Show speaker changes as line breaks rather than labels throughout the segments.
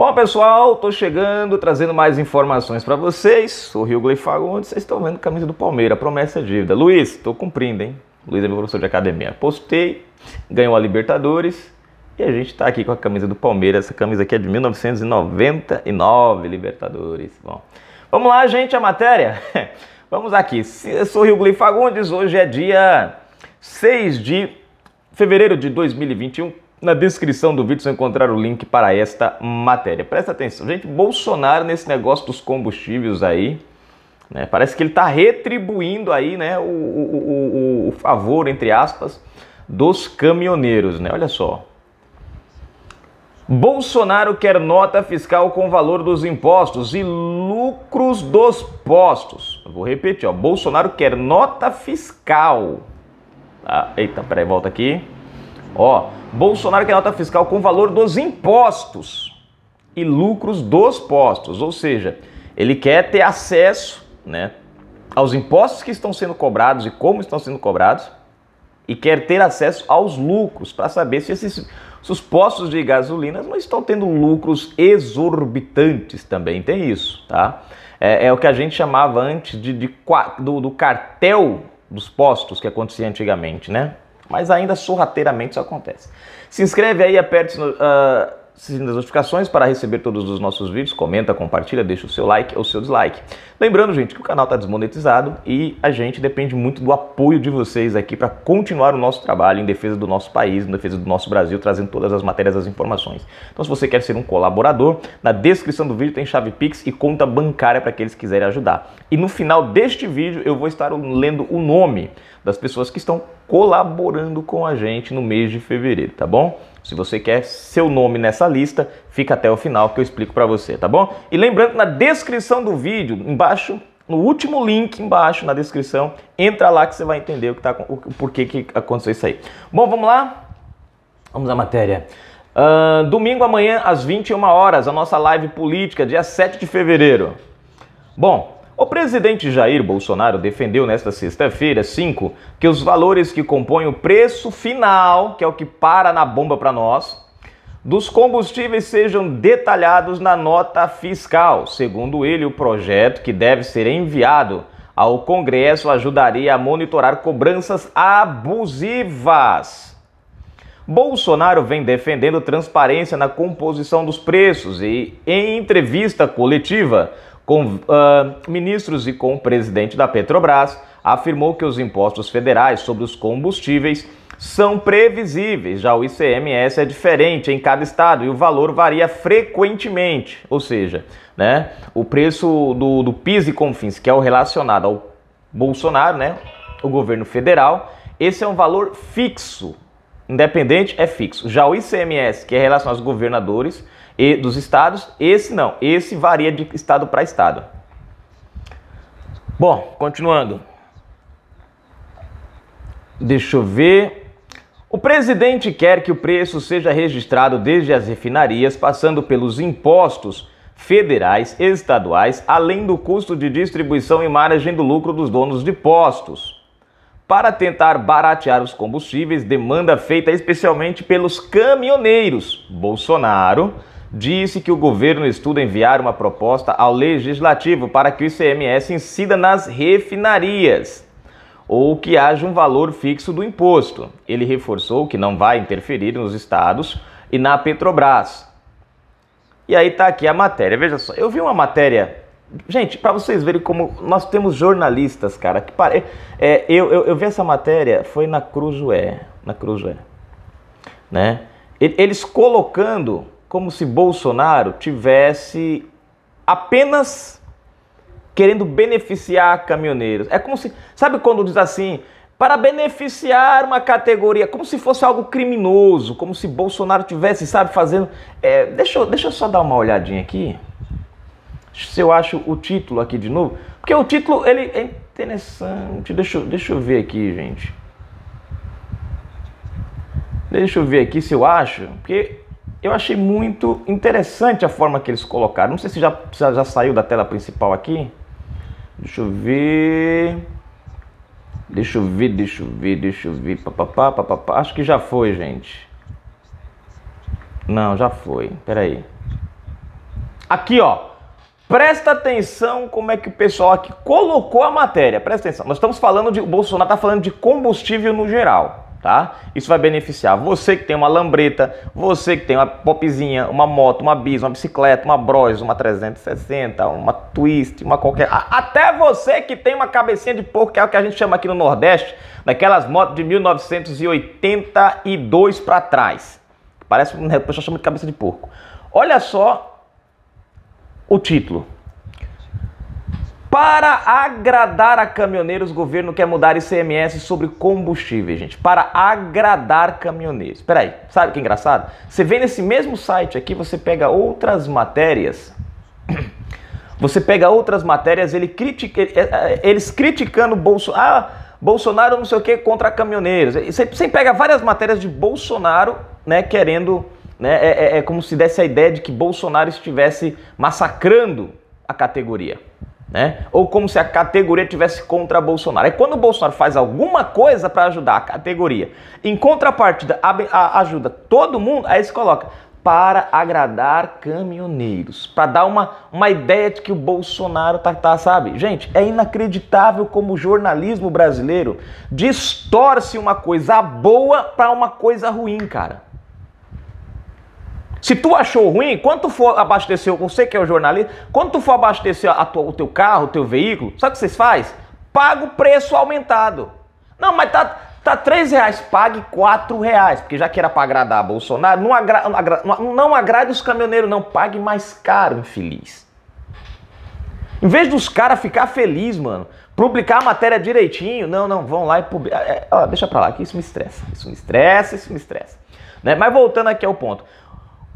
Bom, pessoal, tô chegando, trazendo mais informações para vocês. Sou Rio Fagundes, vocês estão vendo camisa do Palmeiras, promessa é dívida. Luiz, tô cumprindo, hein? Luiz é meu professor de academia. Postei, ganhou a Libertadores e a gente tá aqui com a camisa do Palmeiras. Essa camisa aqui é de 1999, Libertadores. Bom, vamos lá, gente, a matéria. Vamos aqui. Eu sou Rio Fagundes, hoje é dia 6 de fevereiro de 2021. Na descrição do vídeo você vai encontrar o link para esta matéria. Presta atenção, gente. Bolsonaro nesse negócio dos combustíveis aí, né, parece que ele está retribuindo aí, né, o, o, o, o, favor entre aspas dos caminhoneiros, né? Olha só. Bolsonaro quer nota fiscal com valor dos impostos e lucros dos postos. Vou repetir, ó. Bolsonaro quer nota fiscal. Ah, eita, peraí, volta aqui. Ó, Bolsonaro quer nota fiscal com valor dos impostos e lucros dos postos, ou seja, ele quer ter acesso, né, aos impostos que estão sendo cobrados e como estão sendo cobrados e quer ter acesso aos lucros para saber se esses se os postos de gasolinas não estão tendo lucros exorbitantes também, tem isso, tá? É, é o que a gente chamava antes de, de, de do, do cartel dos postos que acontecia antigamente, né? Mas ainda sorrateiramente isso acontece. Se inscreve aí, aperte uh, ah, as notificações para receber todos os nossos vídeos. Comenta, compartilha, deixa o seu like ou seu dislike. Lembrando, gente, que o canal está desmonetizado e a gente depende muito do apoio de vocês aqui para continuar o nosso trabalho em defesa do nosso país, em defesa do nosso Brasil, trazendo todas as matérias, as informações. Então, se você quer ser um colaborador, na descrição do vídeo tem chave Pix e conta bancária para aqueles que quiserem ajudar. E no final deste vídeo eu vou estar lendo o nome das pessoas que estão colaborando com a gente no mês de fevereiro, tá bom? Se você quer seu nome nessa lista, fica até o final que eu explico para você, tá bom? E lembrando, na descrição do vídeo, embaixo, no último link embaixo na descrição, entra lá que você vai entender o que tá, o, porquê que aconteceu isso aí. Bom, vamos lá? Vamos à matéria. Uh, domingo amanhã, às 21 horas, a nossa live política, dia 7 de fevereiro. Bom, o presidente Jair Bolsonaro defendeu nesta sexta-feira, 5, que os valores que compõem o preço final, que é o que para na bomba para nós, dos combustíveis sejam detalhados na nota fiscal. Segundo ele, o projeto que deve ser enviado ao Congresso ajudaria a monitorar cobranças abusivas. Bolsonaro vem defendendo transparência na composição dos preços e, em entrevista coletiva, com uh, ministros e com o presidente da Petrobras, afirmou que os impostos federais sobre os combustíveis são previsíveis, já o ICMS é diferente em cada estado e o valor varia frequentemente, ou seja, né, o preço do, do PIS e CONFINS, que é o relacionado ao Bolsonaro, né, o governo federal, esse é um valor fixo, independente é fixo. Já o ICMS, que é relacionado aos governadores, e dos estados. Esse não, esse varia de estado para estado. Bom, continuando. Deixa eu ver. O presidente quer que o preço seja registrado desde as refinarias, passando pelos impostos federais, estaduais, além do custo de distribuição e margem do lucro dos donos de postos. Para tentar baratear os combustíveis, demanda feita especialmente pelos caminhoneiros. Bolsonaro disse que o governo estuda enviar uma proposta ao legislativo para que o ICMS incida nas refinarias ou que haja um valor fixo do imposto. Ele reforçou que não vai interferir nos estados e na Petrobras. E aí tá aqui a matéria. Veja só, eu vi uma matéria Gente, para vocês verem como nós temos jornalistas, cara. Que pare... É, eu, eu, eu, vi essa matéria, foi na Cruzoé. Na Cruzoé. Né? Eles colocando como se Bolsonaro tivesse apenas querendo beneficiar caminhoneiros. É como se, sabe quando diz assim, para beneficiar uma categoria, como se fosse algo criminoso, como se Bolsonaro tivesse, sabe, fazendo. É, deixa, deixa eu só dar uma olhadinha aqui. Se eu acho o título aqui de novo. Porque o título ele é interessante. Deixa, deixa eu ver aqui, gente. Deixa eu ver aqui se eu acho. Porque eu achei muito interessante a forma que eles colocaram. Não sei se já, já saiu da tela principal aqui. Deixa eu ver. Deixa eu ver, deixa eu ver, deixa eu ver. Papapá, papapá. Acho que já foi, gente. Não, já foi. Peraí. Aqui, ó. Presta atenção como é que o pessoal aqui colocou a matéria. Presta atenção. Nós estamos falando de. O Bolsonaro está falando de combustível no geral tá? Isso vai beneficiar você que tem uma lambreta, você que tem uma popzinha, uma moto, uma bis, uma bicicleta, uma bros, uma 360, uma twist, uma qualquer. Até você que tem uma cabecinha de porco, que é o que a gente chama aqui no Nordeste, daquelas motos de 1982 para trás. Parece, né, o pessoal chama de cabeça de porco. Olha só o título. Para agradar a caminhoneiros, o governo quer mudar ICMS sobre combustível, gente. Para agradar caminhoneiros. Peraí, sabe que é engraçado? Você vem nesse mesmo site aqui, você pega outras matérias. Você pega outras matérias, ele critica, é, é, eles criticando Bolsonaro. Ah, Bolsonaro não sei o que contra caminhoneiros. Você, você pega várias matérias de Bolsonaro, né, querendo. Né, é, é, é como se desse a ideia de que Bolsonaro estivesse massacrando a categoria né? Ou como se a categoria tivesse contra Bolsonaro. É quando o Bolsonaro faz alguma coisa para ajudar a categoria, em contrapartida ajuda todo mundo, aí se coloca para agradar caminhoneiros, para dar uma, uma ideia de que o Bolsonaro tá, tá, sabe? Gente, é inacreditável como o jornalismo brasileiro distorce uma coisa boa para uma coisa ruim, cara. Se tu achou ruim, quando for abastecer, você que é o jornalista, quanto for abastecer tua, o teu carro, o teu veículo, sabe o que vocês faz? Paga o preço aumentado. Não, mas tá, tá 3 reais, pague 4 reais. Porque já que era para agradar Bolsonaro, não, agra, agra, não, não agrade os caminhoneiros, não. Pague mais caro, infeliz. Em vez dos caras ficar feliz, mano, publicar a matéria direitinho, não, não, vão lá e publicar. É, é deixa pra lá, que isso me estressa. Isso me estressa, isso me estressa. Né? Mas voltando aqui ao ponto.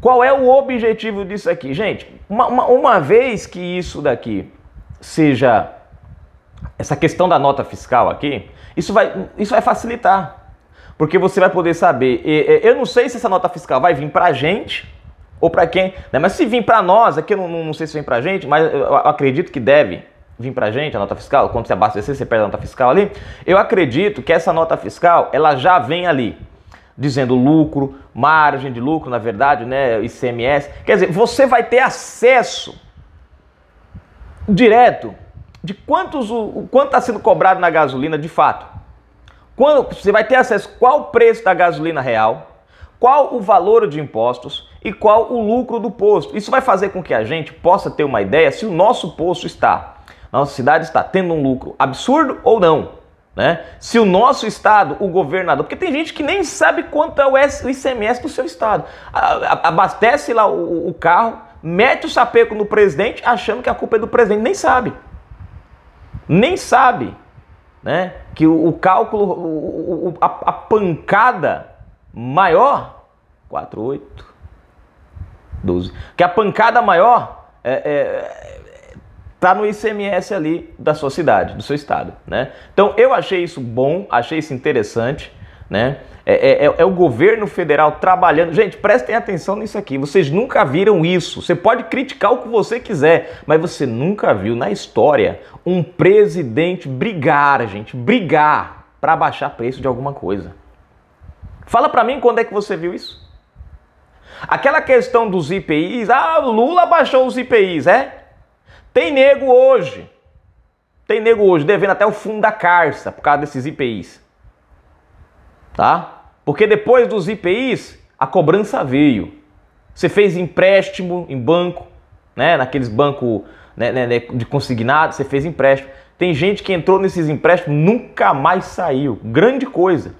Qual é o objetivo disso aqui? Gente, uma, uma, uma vez que isso daqui seja essa questão da nota fiscal aqui, isso vai, isso vai facilitar. Porque você vai poder saber. Eu não sei se essa nota fiscal vai vir para a gente ou para quem. Né? Mas se vir para nós, aqui eu não, não, sei se vem para a gente, mas eu acredito que deve vir para a gente a nota fiscal. Quando você abastecer, você perde a nota fiscal ali. Eu acredito que essa nota fiscal ela já vem ali dizendo lucro, margem de lucro, na verdade, né, ICMS. Quer dizer, você vai ter acesso direto de quantos o quanto está sendo cobrado na gasolina de fato. Quando você vai ter acesso qual o preço da gasolina real, qual o valor de impostos e qual o lucro do posto. Isso vai fazer com que a gente possa ter uma ideia se o nosso posto está, nossa cidade está tendo um lucro absurdo ou não. Né? Se o nosso estado, o governador, porque tem gente que nem sabe quanto é o ICMS do seu estado, abastece lá o, carro, mete o sapeco no presidente, achando que a culpa é do presidente, nem sabe, nem sabe, né? Que o, cálculo, a, a, pancada maior, 4, 8, 12, que a pancada maior é, é está no ICMS ali da sua cidade, do seu estado, né? Então eu achei isso bom, achei isso interessante, né? É, é, é, é, o governo federal trabalhando. Gente, prestem atenção nisso aqui. Vocês nunca viram isso. Você pode criticar o que você quiser, mas você nunca viu na história um presidente brigar, gente, brigar para baixar preço de alguma coisa. Fala para mim quando é que você viu isso? Aquela questão dos IPIs, ah, Lula baixou os IPIs, é? Tem nego hoje, tem nego hoje devendo até o fundo da carça por causa desses IPIs. Tá? Porque depois dos IPIs, a cobrança veio. Você fez empréstimo em banco, né? Naqueles bancos né, né, né, de consignado, você fez empréstimo. Tem gente que entrou nesses empréstimos nunca mais saiu. Grande coisa.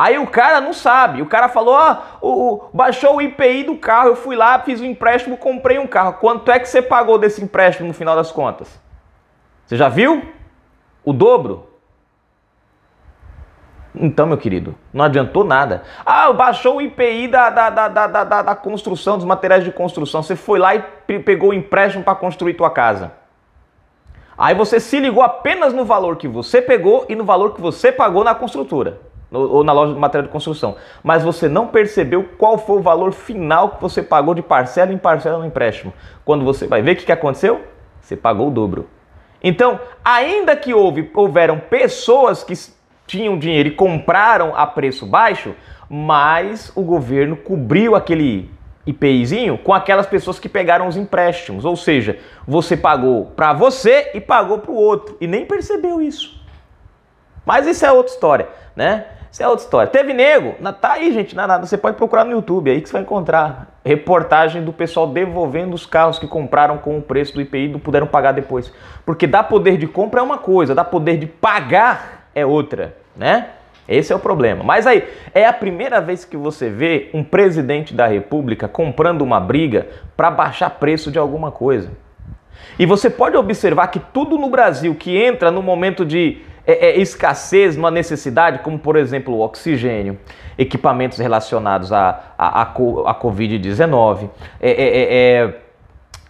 Aí o cara não sabe. O cara falou: baixou o IPI do carro. Eu fui lá, fiz um empréstimo, comprei um carro. Quanto é que você pagou desse empréstimo no final das contas? Você já viu? O dobro? Então, meu querido, não adiantou nada. Ah, baixou o IPI da, da, da, da, da, da construção, dos materiais de construção. Você foi lá e pegou o empréstimo para construir tua casa. Aí você se ligou apenas no valor que você pegou e no valor que você pagou na construtora ou na loja de material de construção, mas você não percebeu qual foi o valor final que você pagou de parcela em parcela no empréstimo. Quando você vai ver o que, que aconteceu, você pagou o dobro. Então, ainda que houve, houveram pessoas que tinham dinheiro e compraram a preço baixo, mas o governo cobriu aquele IPIzinho com aquelas pessoas que pegaram os empréstimos. Ou seja, você pagou para você e pagou para o outro e nem percebeu isso. Mas isso é outra história, né? Isso é outra história. Teve nego? Tá aí, gente, na nada. Você pode procurar no YouTube é aí que você vai encontrar reportagem do pessoal devolvendo os carros que compraram com o preço do IPI e não puderam pagar depois. Porque dar poder de compra é uma coisa, dar poder de pagar é outra, né? Esse é o problema. Mas aí, é a primeira vez que você vê um presidente da República comprando uma briga para baixar preço de alguma coisa. E você pode observar que tudo no Brasil que entra no momento de é, é, escassez, uma necessidade, como por exemplo o oxigênio, equipamentos relacionados à a, a, a, a Covid-19. É, é, é, é,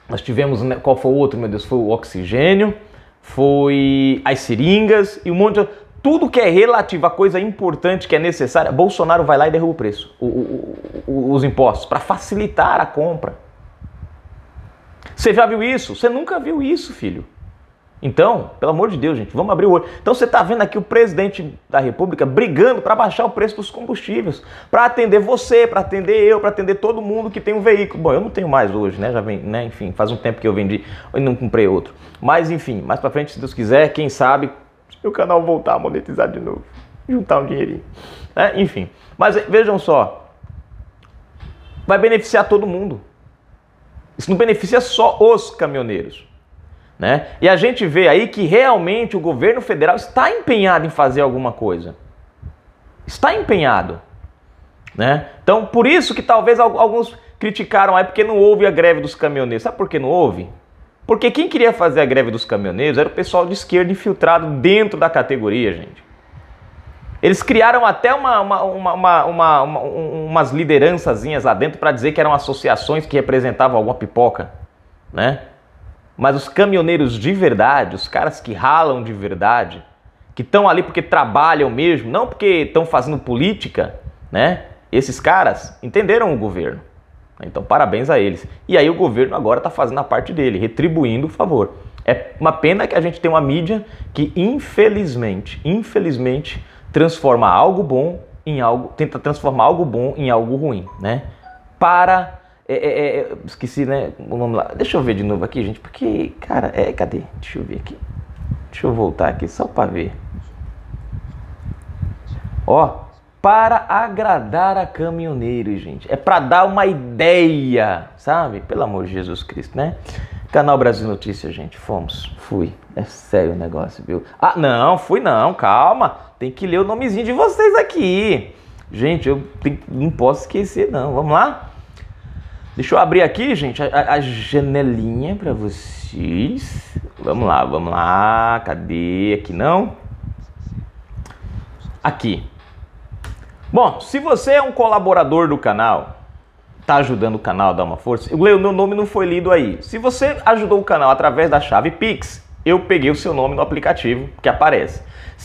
nós tivemos, né, qual foi o outro, meu Deus? Foi o oxigênio, foi as seringas e um monte de. Tudo que é relativo a coisa importante que é necessária, Bolsonaro vai lá e derruba o preço, o, o, o, os impostos, para facilitar a compra. Você já viu isso? Você nunca viu isso, filho. Então, pelo amor de Deus, gente, vamos abrir o olho. Então você está vendo aqui o presidente da República brigando para baixar o preço dos combustíveis, para atender você, para atender eu, para atender todo mundo que tem um veículo. Bom, eu não tenho mais hoje, né? Já vem, né? Enfim, faz um tempo que eu vendi e não comprei outro. Mas enfim, mais para frente, se Deus quiser, quem sabe, se o canal voltar a monetizar de novo, juntar um dinheirinho, né? Enfim. Mas eh, vejam só, vai beneficiar todo mundo. Isso não beneficia só os caminhoneiros. Né? E a gente vê aí que realmente o governo federal está empenhado em fazer alguma coisa. Está empenhado. Né? Então, por isso que talvez alguns criticaram aí ah, é porque não houve a greve dos caminhoneiros. Sabe por que não houve? Porque quem queria fazer a greve dos caminhoneiros era o pessoal de esquerda infiltrado dentro da categoria, gente. Eles criaram até uma, uma, uma, umas liderançazinhas lá dentro para dizer que eram associações que representavam alguma pipoca, né? Mas os caminhoneiros de verdade, os caras que ralam de verdade, que estão ali porque trabalham mesmo, não porque estão fazendo política, né? Esses caras entenderam o governo. Então, parabéns a eles. E aí, o governo agora está fazendo a parte dele, retribuindo o favor. É uma pena que a gente tenha uma mídia que, infelizmente, infelizmente, transforma algo bom em algo, tenta transformar algo bom em algo ruim, né? Para é, é, é esqueci, né? Vamos lá. Deixa eu ver de novo aqui, gente, porque, cara, é. Cadê? Deixa eu ver aqui. Deixa eu voltar aqui só para ver. Ó, para agradar a caminhoneiro, gente. É para dar uma ideia, sabe? Pelo amor de Jesus Cristo, né? Canal Brasil Notícias, gente. Fomos. Fui. É sério o negócio, viu? Ah, não, fui não. Calma. Tem que ler o nomezinho de vocês aqui. Gente, eu tenho, não posso esquecer, não. Vamos lá? Deixa eu abrir aqui, gente, a, a janelinha para vocês. Vamos lá, vamos lá. Cadê? Aqui não. Aqui. Bom, se você é um colaborador do canal, tá ajudando o canal a dar uma força, eu leio, meu nome não foi lido aí. Se você ajudou o canal através da chave Pix, eu peguei o seu nome no aplicativo que aparece.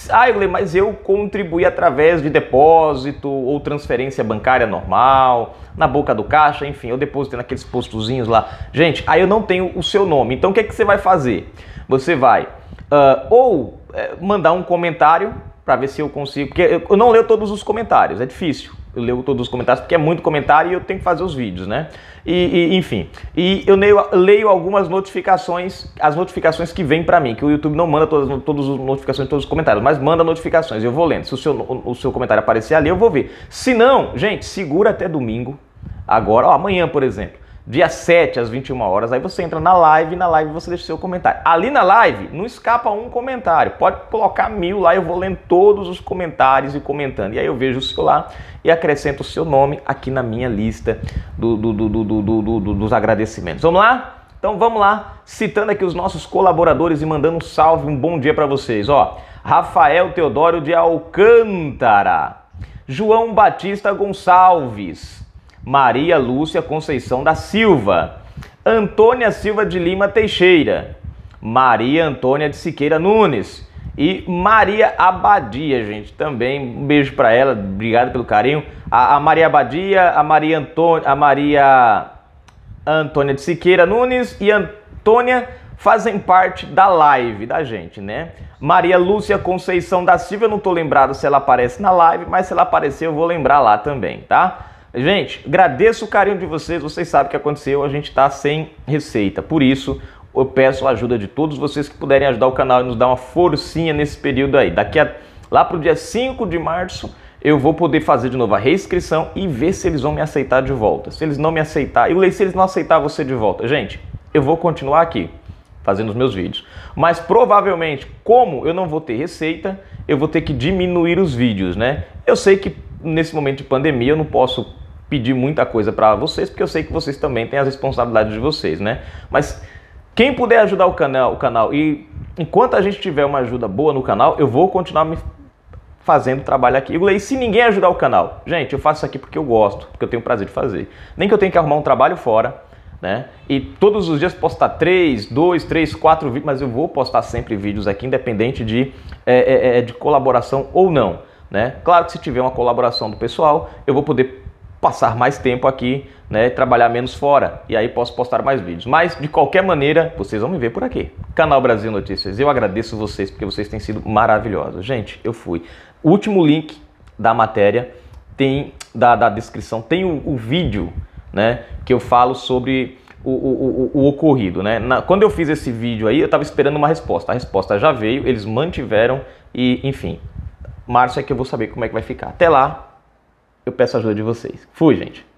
Ah, eu Euler, mas eu contribuí através de depósito ou transferência bancária normal, na boca do caixa, enfim, eu depositei naqueles postozinhos lá. Gente, aí eu não tenho o seu nome. Então o que, é que você vai fazer? Você vai uh, ou eh, mandar um comentário para ver se eu consigo, porque eu não leio todos os comentários, é difícil eu leio todos os comentários, porque é muito comentário e eu tenho que fazer os vídeos, né? E, e enfim, e eu leio, leio, algumas notificações, as notificações que vêm para mim, que o YouTube não manda todas, todas as notificações, todos os comentários, mas manda notificações, eu vou lendo. Se o seu, o seu comentário aparecer ali, eu vou ver. Se não, gente, segura até domingo, agora, ó, amanhã, por exemplo dia 7 às 21 horas. Aí você entra na live e na live você deixa seu comentário. Ali na live não escapa um comentário. Pode colocar mil lá, eu vou lendo todos os comentários e comentando. E aí eu vejo o seu lá e acrescento o seu nome aqui na minha lista do, do, do, dos agradecimentos. Vamos lá? Então vamos lá, citando aqui os nossos colaboradores e mandando um salve, um bom dia para vocês. Ó, Rafael Teodoro de Alcântara, João Batista Gonçalves, Maria Lúcia Conceição da Silva, Antônia Silva de Lima Teixeira, Maria Antônia de Siqueira Nunes e Maria Abadia, gente, também um beijo para ela, obrigado pelo carinho. A, a, Maria Abadia, a Maria Antônia, a Maria Antônia de Siqueira Nunes e Antônia fazem parte da live da gente, né? Maria Lúcia Conceição da Silva, eu não tô lembrado se ela aparece na live, mas se ela aparecer eu vou lembrar lá também, tá? Gente, agradeço o carinho de vocês, vocês sabem o que aconteceu, a gente está sem receita. Por isso, eu peço a ajuda de todos vocês que puderem ajudar o canal e nos dar uma forcinha nesse período aí. Daqui a, lá pro dia 5 de março, eu vou poder fazer de novo a reinscrição e ver se eles vão me aceitar de volta. Se eles não me aceitar, eu leio se eles não aceitar você de volta. Gente, eu vou continuar aqui fazendo os meus vídeos. Mas provavelmente, como eu não vou ter receita, eu vou ter que diminuir os vídeos, né? Eu sei que nesse momento de pandemia eu não posso pedir muita coisa para vocês, porque eu sei que vocês também têm as responsabilidades de vocês, né? Mas quem puder ajudar o canal, o canal e enquanto a gente tiver uma ajuda boa no canal, eu vou continuar me fazendo trabalho aqui. E se ninguém ajudar o canal, gente, eu faço isso aqui porque eu gosto, porque eu tenho prazer de fazer. Nem que eu tenha que arrumar um trabalho fora, né? E todos os dias postar 3, 2, 3, 4 vídeos, mas eu vou postar sempre vídeos aqui, independente de, é, é, é, de colaboração ou não. Né? Claro que se tiver uma colaboração do pessoal, eu vou poder passar mais tempo aqui, né, trabalhar menos fora e aí posso postar mais vídeos. Mas de qualquer maneira, vocês vão me ver por aqui. Canal Brasil Notícias. Eu agradeço vocês porque vocês têm sido maravilhosos. Gente, eu fui. último link da matéria tem da, da descrição tem o, o vídeo, né, que eu falo sobre o, o, o, o, ocorrido, né? Na, quando eu fiz esse vídeo aí, eu estava esperando uma resposta. A resposta já veio, eles mantiveram e, enfim, março é que eu vou saber como é que vai ficar. Até lá, eu peço a ajuda de vocês. Fui, gente.